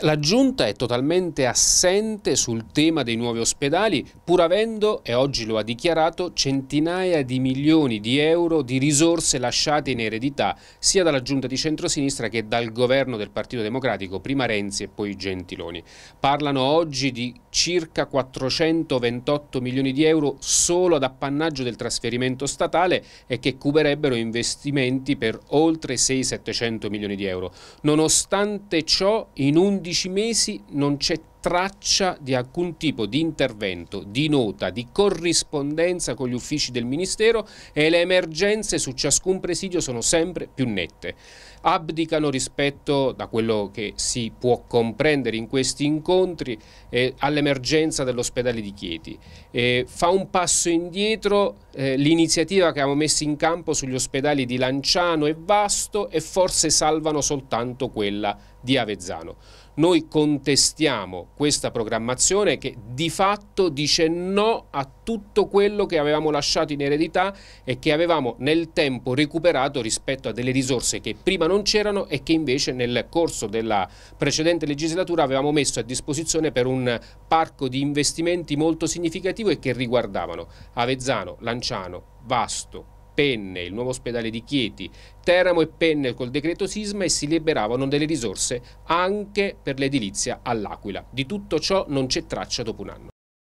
La Giunta è totalmente assente sul tema dei nuovi ospedali, pur avendo, e oggi lo ha dichiarato, centinaia di milioni di euro di risorse lasciate in eredità sia dalla Giunta di centrosinistra che dal governo del Partito Democratico, prima Renzi e poi Gentiloni. Parlano oggi di circa 428 milioni di euro solo ad appannaggio del trasferimento statale e che cuberebbero investimenti per oltre 6-700 milioni di euro. Nonostante ciò, in un 11 mesi non c'è traccia di alcun tipo di intervento, di nota, di corrispondenza con gli uffici del Ministero e le emergenze su ciascun presidio sono sempre più nette. Abdicano rispetto, da quello che si può comprendere in questi incontri, eh, all'emergenza dell'ospedale di Chieti. Eh, fa un passo indietro eh, l'iniziativa che abbiamo messo in campo sugli ospedali di Lanciano e Vasto e forse salvano soltanto quella di Avezzano. Noi contestiamo questa programmazione che di fatto dice no a tutto quello che avevamo lasciato in eredità e che avevamo nel tempo recuperato rispetto a delle risorse che prima non c'erano e che invece nel corso della precedente legislatura avevamo messo a disposizione per un parco di investimenti molto significativo e che riguardavano Avezzano, Lanciano, Vasto, Penne, il nuovo ospedale di Chieti, Teramo e Penne col decreto sisma e si liberavano delle risorse anche per l'edilizia all'Aquila. Di tutto ciò non c'è traccia dopo un anno.